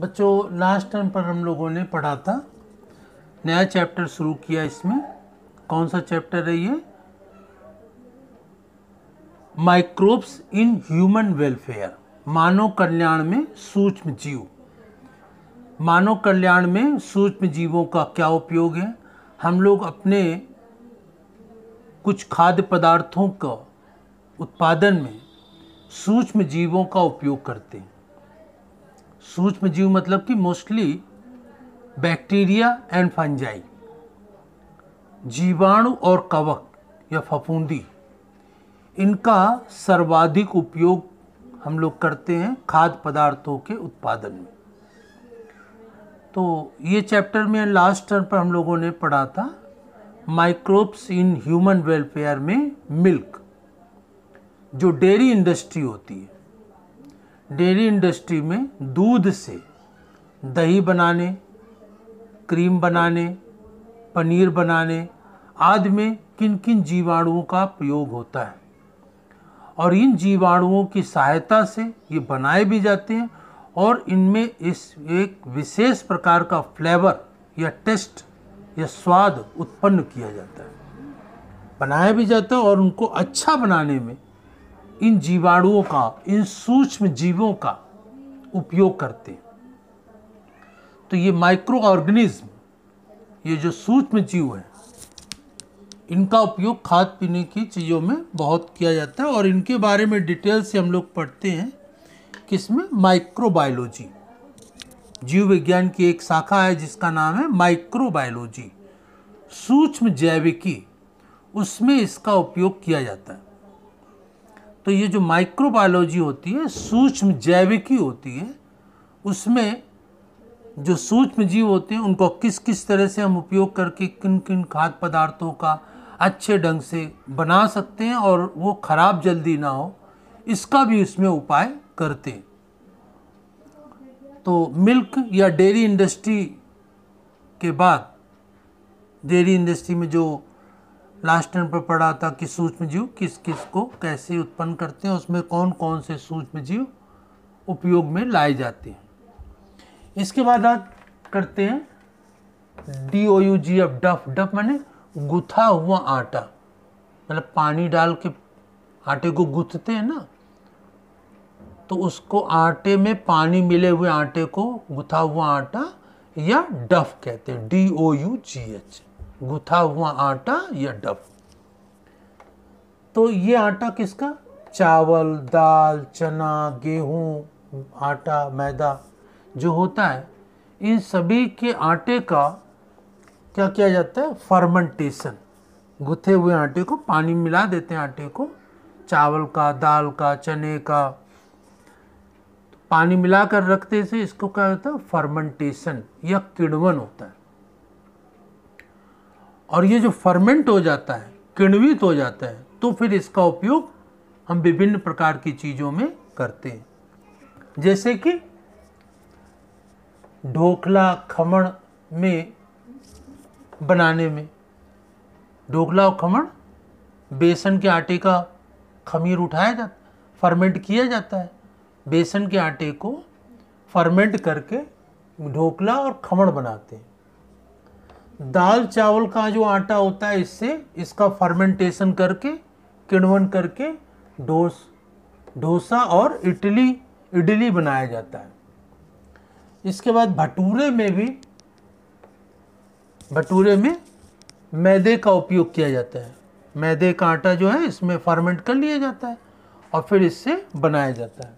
बच्चों last time पर हम लोगों ने पढ़ा था नया चैप्टर शुरू किया इसमें कौन सा चैप्टर है ये माइक्रोब्स इन ह्यूमन वेलफेयर मानव कल्याण में सूक्ष्म जीव मानव कल्याण में सूक्ष्म जीवों का क्या उपयोग है हम लोग अपने कुछ खाद्य पदार्थों का उत्पादन में सूक्ष्म जीवों का उपयोग करते हैं सूक्ष्म जीव मतलब कि मोस्टली बैक्टीरिया एंड फंजाई जीवाणु और कवक या फफूंदी इनका सर्वाधिक उपयोग हम लोग करते हैं खाद्य पदार्थों के उत्पादन में तो ये चैप्टर में लास्ट टर्म पर हम लोगों ने पढ़ा था माइक्रोब्स इन ह्यूमन वेलफेयर में मिल्क जो डेयरी इंडस्ट्री होती है डेयरी इंडस्ट्री में दूध से दही बनाने क्रीम बनाने पनीर बनाने आदि में किन किन जीवाणुओं का प्रयोग होता है और इन जीवाणुओं की सहायता से ये बनाए भी जाते हैं और इनमें इस एक विशेष प्रकार का फ्लेवर या टेस्ट या स्वाद उत्पन्न किया जाता है बनाया भी जाता है और उनको अच्छा बनाने में इन जीवाणुओं का इन सूक्ष्म जीवों का उपयोग करते हैं तो ये माइक्रो ऑर्गेनिज्म ये जो सूक्ष्म जीव है इनका उपयोग खाद पीने की चीज़ों में बहुत किया जाता है और इनके बारे में डिटेल से हम लोग पढ़ते हैं किसमें माइक्रोबायोलॉजी जीव विज्ञान की एक शाखा है जिसका नाम है माइक्रोबायोलॉजी सूक्ष्म जैविकी उसमें इसका उपयोग किया जाता है तो ये जो माइक्रोबायोलॉजी होती है सूक्ष्म जैविकी होती है उसमें जो सूक्ष्म जीव होते हैं उनको किस किस तरह से हम उपयोग करके किन किन खाद्य पदार्थों का अच्छे ढंग से बना सकते हैं और वो खराब जल्दी ना हो इसका भी इसमें उपाय करते हैं तो मिल्क या डेयरी इंडस्ट्री के बाद डेयरी इंडस्ट्री में जो लास्ट टाइम पर पढ़ा था कि सूक्ष्म जीव किस किस को कैसे उत्पन्न करते हैं उसमें कौन कौन से सूक्ष्म जीव उपयोग में लाए जाते हैं इसके बाद आप करते हैं D O U G F dough dough माने गुथा हुआ आटा मतलब पानी डाल के आटे को गुथते हैं ना तो उसको आटे में पानी मिले हुए आटे को गुथा हुआ आटा या डफ कहते हैं D O U G H गुथा हुआ आटा या डब तो ये आटा किसका चावल दाल चना गेहूं आटा मैदा जो होता है इन सभी के आटे का क्या किया जाता है फर्मेंटेशन गुथे हुए आटे को पानी मिला देते हैं आटे को चावल का दाल का चने का तो पानी मिलाकर रखते से इसको क्या होता है फर्मेंटेशन या किण्वन होता है और ये जो फर्मेंट हो जाता है किण्वित हो जाता है तो फिर इसका उपयोग हम विभिन्न प्रकार की चीज़ों में करते हैं जैसे कि ढोकला खमण में बनाने में ढोकला और खमण बेसन के आटे का खमीर उठाया जाता फर्मेंट किया जाता है बेसन के आटे को फर्मेंट करके ढोकला और खमण बनाते हैं दाल चावल का जो आटा होता है इससे इसका फर्मेंटेशन करके किण्वन करके डोस डोसा और इडली इडली बनाया जाता है इसके बाद भटूरे में भी भटूरे में मैदे का उपयोग किया जाता है मैदे का आटा जो है इसमें फर्मेंट कर लिया जाता है और फिर इससे बनाया जाता है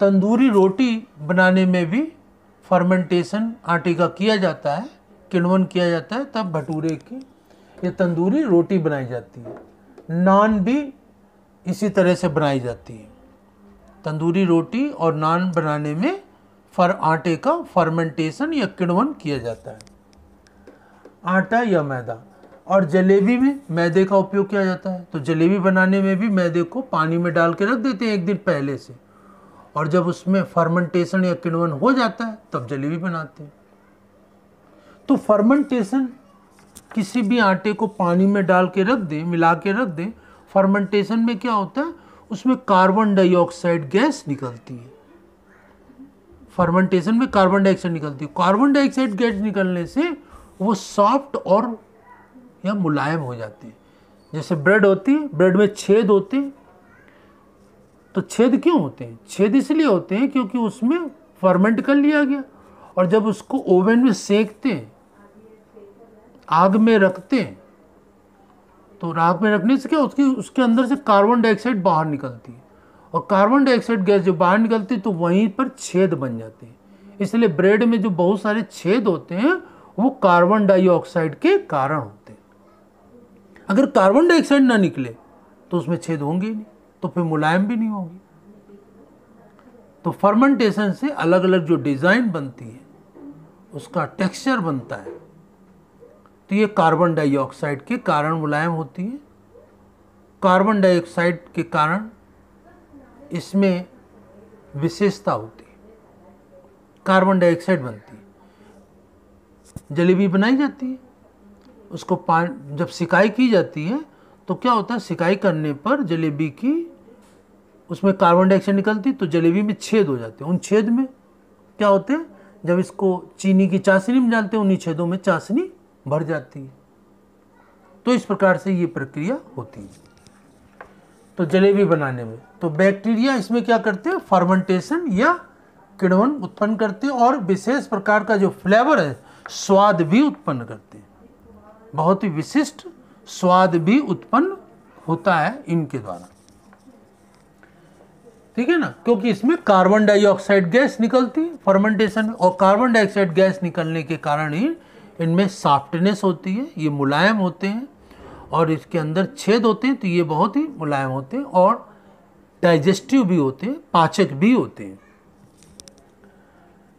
तंदूरी रोटी बनाने में भी फर्मेंटेशन आटे का किया जाता है किण्वन किया जाता है तब भटूरे की या तंदूरी रोटी बनाई जाती है नान भी इसी तरह से बनाई जाती है तंदूरी रोटी और नान बनाने में फर आटे का फर्मेंटेशन या किण्वन किया जाता है आटा या मैदा और जलेबी में मैदे का उपयोग किया जाता है तो जलेबी बनाने में भी मैदे को पानी में डाल के रख देते हैं एक दिन पहले से और जब उसमें फर्मेंटेशन या किण्वन हो जाता है तब जलेबी बनाते हैं तो फर्मेंटेशन किसी भी आटे को पानी में डाल के रख दें मिला के रख दें फर्मेंटेशन में क्या होता है उसमें कार्बन डाइऑक्साइड गैस निकलती है फर्मेंटेशन में कार्बन डाइऑक्साइड निकलती है कार्बन डाइऑक्साइड गैस निकलने से वो सॉफ्ट और या मुलायम हो जाती है जैसे ब्रेड होती है ब्रेड में छेद होते हैं तो छेद क्यों होते हैं छेद इसलिए होते हैं क्योंकि उसमें फर्मेंट कर लिया गया और जब उसको ओवन में सेकते हैं आग में रखते हैं तो आग में रखने से क्या उसकी उसके अंदर से कार्बन डाइऑक्साइड बाहर निकलती है और कार्बन डाइऑक्साइड गैस जो बाहर निकलती है तो वहीं पर छेद बन जाते हैं इसलिए ब्रेड में जो बहुत सारे छेद होते हैं वो कार्बन डाइऑक्साइड के कारण होते हैं अगर कार्बन डाइऑक्साइड ना निकले तो उसमें छेद होंगे ही नहीं तो फिर मुलायम भी नहीं होगी तो फर्मेंटेशन से अलग अलग जो डिज़ाइन बनती है उसका टेक्सचर बनता है तो ये कार्बन डाइऑक्साइड के कारण मुलायम होती है कार्बन डाइऑक्साइड के कारण इसमें विशेषता होती है कार्बन डाइऑक्साइड बनती है जलेबी बनाई जाती है उसको पान जब सिकाई की जाती है तो क्या होता है सिकाई करने पर जलेबी की उसमें कार्बन डाइऑक्साइड निकलती तो जलेबी में छेद हो जाते हैं उन छेद में क्या होते हैं जब इसको चीनी की चाशनी में डालते हैं उन्हीं छेदों में चाशनी भर जाती है तो इस प्रकार से ये प्रक्रिया होती है तो जलेबी बनाने में तो बैक्टीरिया इसमें क्या करते हैं फर्मेंटेशन या किड़वन उत्पन्न करते हैं और विशेष प्रकार का जो फ्लेवर है स्वाद भी उत्पन्न करते हैं बहुत ही विशिष्ट स्वाद भी उत्पन्न होता है इनके द्वारा ठीक है ना क्योंकि इसमें कार्बन डाइऑक्साइड गैस निकलती है फर्मेंटेशन और कार्बन डाइऑक्साइड गैस निकलने के कारण ही इनमें सॉफ्टनेस होती है ये मुलायम होते हैं और इसके अंदर छेद होते हैं तो ये बहुत ही मुलायम होते हैं और डाइजेस्टिव भी होते हैं पाचक भी होते हैं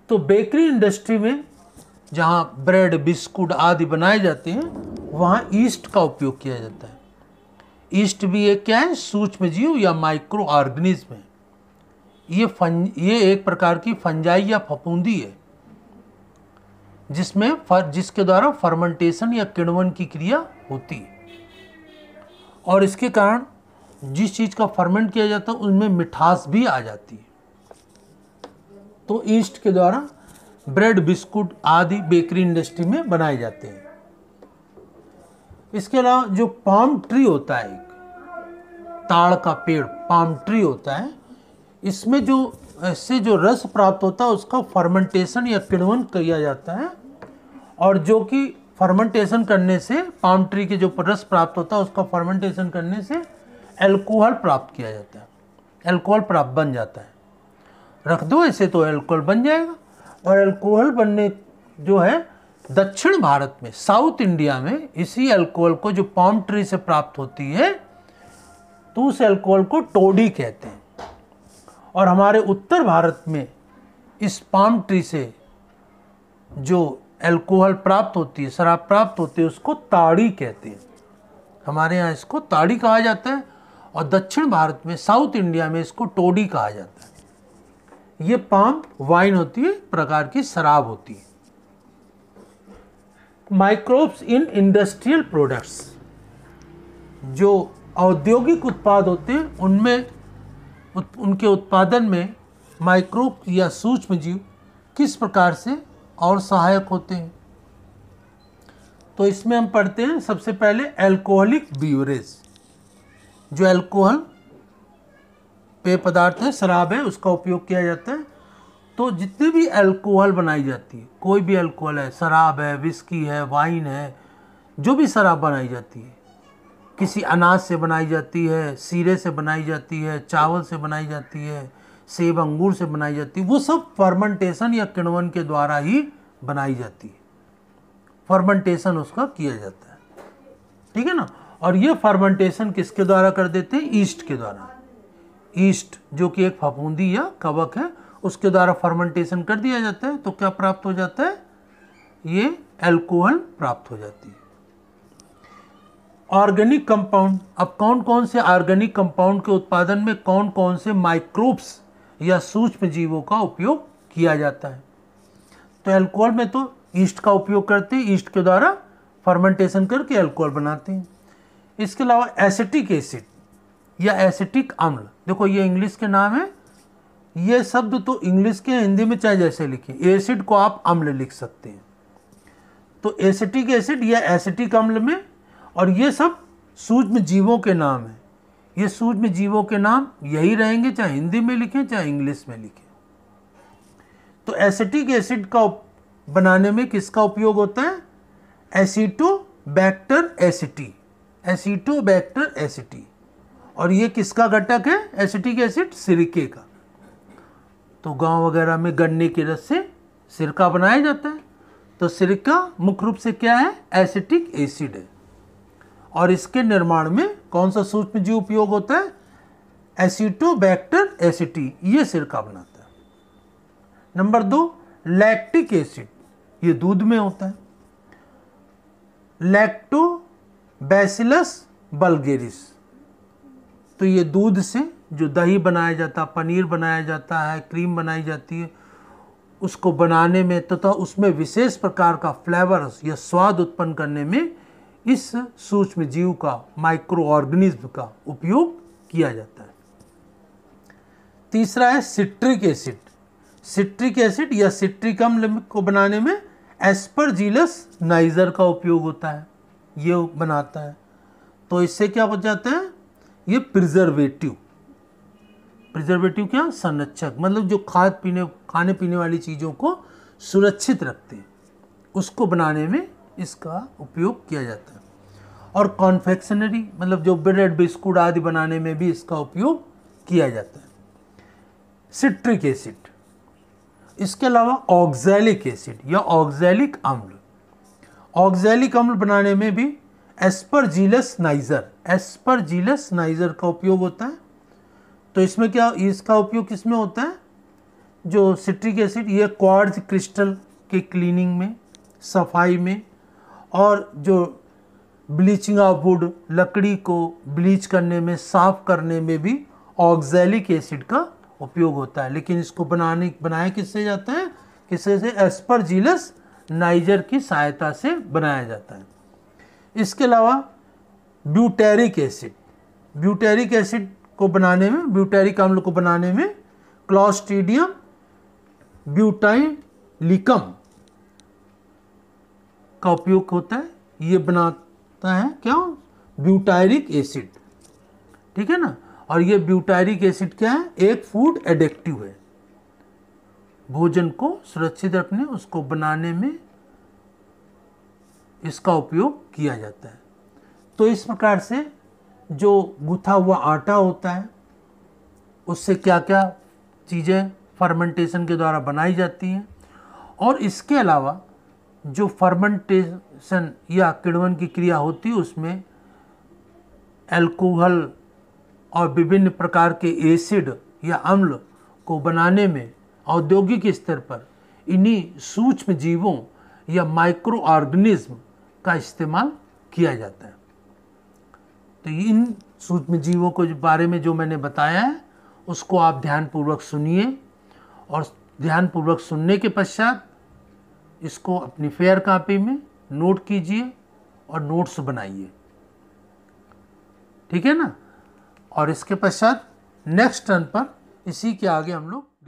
तो बेकरी इंडस्ट्री में जहाँ ब्रेड बिस्कुट आदि बनाए जाते हैं वहाँ ईस्ट का उपयोग किया जाता है ईस्ट भी एक क्या है सूक्ष्म जीव या माइक्रो ऑर्गेनिज्म है ये फन ये एक प्रकार की फंजाई या फपूंदी है जिसमें फर जिसके द्वारा फर्मेंटेशन या किण्वन की क्रिया होती है और इसके कारण जिस चीज़ का फर्मेंट किया जाता है उनमें मिठास भी आ जाती है तो ईस्ट के द्वारा ब्रेड बिस्कुट आदि बेकरी इंडस्ट्री में बनाए जाते हैं इसके अलावा जो पाम ट्री होता है एक ताड़ का पेड़ पाम ट्री होता है इसमें जो से जो रस प्राप्त होता है उसका फर्मेंटेशन या किड़वन किया जाता है और जो कि फर्मेंटेशन करने से पाम ट्री के जो रस प्राप्त होता है उसका फर्मेंटेशन करने से एल्कोहल प्राप्त किया जाता है एल्कोहल प्राप्त बन जाता है रख दो ऐसे तो एल्कोहल बन जाएगा और एल्कोहल बनने जो है दक्षिण भारत में साउथ इंडिया में इसी एल्कोहल को जो पाम ट्री से प्राप्त होती है तो उस एल्कोहल को टोडी कहते हैं और हमारे उत्तर भारत में इस पाम ट्री से जो एल्कोहल प्राप्त होती है शराब प्राप्त होती है उसको ताड़ी कहते हैं हमारे यहाँ इसको ताड़ी कहा जाता है और दक्षिण भारत में साउथ इंडिया में इसको टोडी कहा जाता है ये पाम वाइन होती है प्रकार की शराब होती है माइक्रोब्स इन इंडस्ट्रियल प्रोडक्ट्स जो औद्योगिक उत्पाद होते हैं उनमें उनके उत्पादन में माइक्रोब या सूक्ष्म जीव किस प्रकार से और सहायक होते हैं तो इसमें हम पढ़ते हैं सबसे पहले एल्कोहलिक बीवरेज जो एल्कोहल पेय पदार्थ है शराब है उसका उपयोग किया जाता है तो जितने भी एल्कोहल बनाई जाती है कोई भी एल्कोहल है शराब है विस्की है वाइन है जो भी शराब बनाई जाती है किसी अनाज से बनाई जाती है सीरे से बनाई जाती है चावल से बनाई जाती है सेब अंगूर से बनाई जाती है वो सब फर्मेंटेशन या किण्वन के द्वारा ही बनाई जाती है फर्मेंटेशन उसका किया जाता है ठीक है ना और ये फर्मेंटेशन किसके द्वारा कर देते हैं ईस्ट के द्वारा ईस्ट जो कि एक फफूंदी या कवक है उसके द्वारा फर्मेंटेशन कर दिया जाता है तो क्या प्राप्त हो जाता है ये एल्कोहल प्राप्त हो जाती है ऑर्गेनिक कंपाउंड अब कौन कौन से ऑर्गेनिक कंपाउंड के उत्पादन में कौन कौन से माइक्रोब्स या सूक्ष्म जीवों का उपयोग किया जाता है तो एल्कोहल में तो ईस्ट का उपयोग करते हैं ईस्ट के द्वारा फर्मेंटेशन करके एल्कोहल बनाते हैं इसके अलावा एसिटिक एसिड या एसिटिक अम्ल देखो ये इंग्लिश के नाम है ये शब्द तो इंग्लिश के हिंदी में चाहे जैसे लिखे एसिड को आप अम्ल लिख सकते हैं तो एसिटिक एसिड या एसिटिक अम्ल में और ये सब सूक्ष्म जीवों के नाम हैं ये सूक्ष्म जीवों के नाम यही रहेंगे चाहे हिंदी में लिखें चाहे इंग्लिश में लिखें तो एसिटिक एसिड का बनाने में किसका उपयोग होता है एसीटोबैक्टर एसिटी एसीटोबैक्टर एसिटी और ये किसका घटक है एसिटिक एसिड सिरके का तो गांव वगैरह में गन्ने के रस से सिरका बनाया जाता है तो सिरका मुख्य रूप से क्या है एसिटिक एसिड है और इसके निर्माण में कौन सा सूक्ष्म जीव उपयोग होता है एसिटोबैक्टर एसिटी ये सिरका बनाता है नंबर दो लैक्टिक एसिड ये दूध में होता है लैक्टोबैसिलस बल्गेरिस तो ये दूध से जो दही बनाया जाता है पनीर बनाया जाता है क्रीम बनाई जाती है उसको बनाने में तथा तो उसमें विशेष प्रकार का फ्लेवर या स्वाद उत्पन्न करने में इस सूक्ष्म जीव का माइक्रो ऑर्गेनिज्म का उपयोग किया जाता है तीसरा है सिट्रिक एसिड सिट्रिक एसिड या सिट्रिक अम्ल को बनाने में एस्परजीलस नाइजर का उपयोग होता है ये बनाता है तो इससे क्या हो जाता है ये प्रिजर्वेटिव प्रिजर्वेटिव क्या संरक्षक मतलब जो खाद पीने खाने पीने वाली चीज़ों को सुरक्षित रखते हैं उसको बनाने में इसका उपयोग किया जाता है और कॉन्फेक्शनरी मतलब जो ब्रेड बिस्कुट आदि बनाने में भी इसका उपयोग किया जाता है सिट्रिक एसिड इसके अलावा ऑक्जैलिक एसिड या ऑक्जैलिक अम्ल ऑक्जैलिक अम्ल बनाने में भी एस्परजीलस नाइजर एस्परजीलस नाइजर का उपयोग होता है तो इसमें क्या इसका उपयोग किस में होता है जो सिट्रिक एसिड ये क्वार्ज क्रिस्टल के क्लीनिंग में सफाई में और जो ब्लीचिंग ऑफ वुड लकड़ी को ब्लीच करने में साफ करने में भी ऑक्जैलिक एसिड का उपयोग होता है लेकिन इसको बनाने बनाया किससे जाता है किससे से एस्परजीलस नाइजर की सहायता से बनाया जाता है इसके अलावा ब्यूटेरिक एसिड ब्यूटेरिक एसिड को बनाने में ब्यूटेरिक अम्ल को बनाने में क्लॉस्टीडियम ब्यूटाइलिकम का उपयोग होता है ये बनाता है क्या ब्यूटायरिक एसिड ठीक है ना और ये ब्यूटायरिक एसिड क्या है एक फूड एडिक्टिव है भोजन को सुरक्षित रखने उसको बनाने में इसका उपयोग किया जाता है तो इस प्रकार से जो गुथा हुआ आटा होता है उससे क्या क्या चीज़ें फर्मेंटेशन के द्वारा बनाई जाती हैं और इसके अलावा जो फर्मेंटेशन या किण्वन की क्रिया होती है उसमें एल्कोहल और विभिन्न प्रकार के एसिड या अम्ल को बनाने में औद्योगिक स्तर पर इन्हीं सूक्ष्म जीवों या माइक्रो ऑर्गेनिज्म का इस्तेमाल किया जाता है तो इन सूक्ष्म जीवों के बारे में जो मैंने बताया है उसको आप ध्यानपूर्वक सुनिए और ध्यानपूर्वक सुनने के पश्चात इसको अपनी फेयर कापी में नोट कीजिए और नोट्स बनाइए ठीक है ना और इसके पश्चात नेक्स्ट टर्न पर इसी के आगे हम लोग